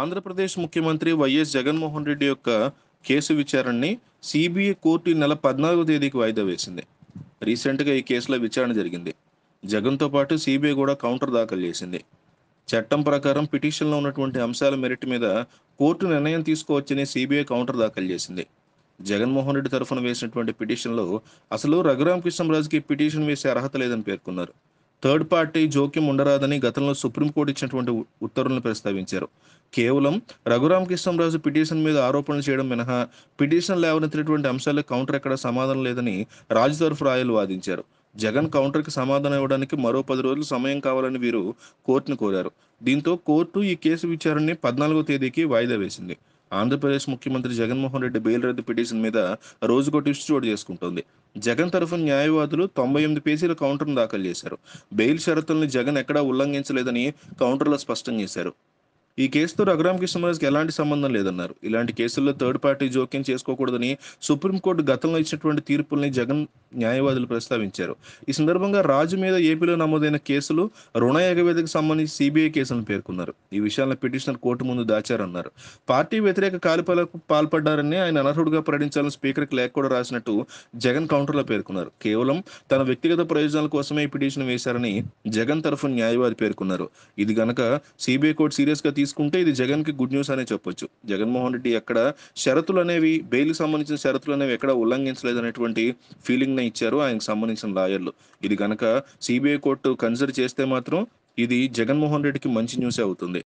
ఆంధ్రప్రదేశ్ ముఖ్యమంత్రి వైఎస్ జగన్మోహన్ రెడ్డి యొక్క case విచారణని CBI court నెల పద్నాలుగో తేదీకి వాయిదా వేసింది రీసెంట్గా ఈ కేసులో విచారణ జరిగింది జగన్తో పాటు సిబిఐ కూడా కౌంటర్ దాఖలు చేసింది చట్టం ప్రకారం పిటిషన్లో ఉన్నటువంటి అంశాల మెరిట్ మీద కోర్టు నిర్ణయం తీసుకోవచ్చని సిబిఐ కౌంటర్ దాఖలు చేసింది జగన్మోహన్ రెడ్డి తరఫున వేసినటువంటి పిటిషన్లో అసలు రఘురామ్ కృష్ణరాజుకి పిటిషన్ వేసే అర్హత లేదని పేర్కొన్నారు థర్డ్ పార్టీ జోక్యం ఉండరాదని గతంలో సుప్రీంకోర్టు ఇచ్చినటువంటి ఉత్తర్వులను ప్రస్తావించారు కేవలం రఘురామ కృష్ణంరాజు పిటిషన్ మీద ఆరోపణలు చేయడం మినహా పిటిషన్ లేవనెత్తినటువంటి అంశాలకు కౌంటర్ ఎక్కడ సమాధానం లేదని రాజు తరఫు రాయలు వాదించారు జగన్ కౌంటర్కి సమాధానం ఇవ్వడానికి మరో పది రోజులు సమయం కావాలని వీరు కోర్టును కోరారు దీంతో కోర్టు ఈ కేసు విచారణని పద్నాలుగో తేదీకి వాయిదా వేసింది ఆంధ్రప్రదేశ్ ముఖ్యమంత్రి జగన్మోహన్ రెడ్డి బెయిల్ రద్దు పిటిషన్ మీద రోజుకో ట్విస్ట్ చోటు చేసుకుంటోంది జగన్ తరఫున న్యాయవాదులు తొంభై ఎనిమిది పేజీల కౌంటర్ను దాఖలు చేశారు బెయిల్ షరతుల్ని జగన్ ఎక్కడా ఉల్లంఘించలేదని కౌంటర్లో స్పష్టం చేశారు ఈ కేసుతో రఘురామ్ కృష్ణరాజుకి ఎలాంటి సంబంధం లేదన్నారు ఇలాంటి కేసుల్లో థర్డ్ పార్టీ జోక్యం చేసుకోకూడదని సుప్రీంకోర్టు గతంలో ఇచ్చినటువంటి తీర్పుల్ని జగన్ న్యాయవాదులు ప్రస్తావించారు ఈ సందర్భంగా రాజు మీద ఏపీలో నమోదైన కేసులు రుణ ఎగవేతకు సంబంధించి సిబిఐ కేసులను పేర్కొన్నారు ఈ విషయాలను పిటిషనర్ కోర్టు ముందు దాచారన్నారు పార్టీ వ్యతిరేక కాలిపాలకు పాల్పడ్డారని ఆయన అనర్హుడుగా ప్రకటించాలని స్పీకర్కి లేఖ కూడా రాసినట్టు జగన్ కౌంటర్లో పేర్కొన్నారు కేవలం తన వ్యక్తిగత ప్రయోజనాల కోసమే ఈ పిటిషన్ వేశారని జగన్ తరఫు న్యాయవాది పేర్కొన్నారు ఇది గనక సిబిఐ కోర్టు సీరియస్గా తీసుకు తీసుకుంటే ఇది జగన్ కి గుడ్ న్యూస్ అనే చెప్పొచ్చు జగన్మోహన్ రెడ్డి ఎక్కడ షరతులు అనేవి బెయిల్ సంబంధించిన షరతులు అనేవి ఎక్కడ ఉల్లంఘించలేదు అనేటువంటి ఫీలింగ్ ని ఇచ్చారు ఆయనకు సంబంధించిన లాయర్లు ఇది గనక సిబిఐ కోర్టు కన్సిడర్ చేస్తే మాత్రం ఇది జగన్మోహన్ రెడ్డికి మంచి న్యూసే అవుతుంది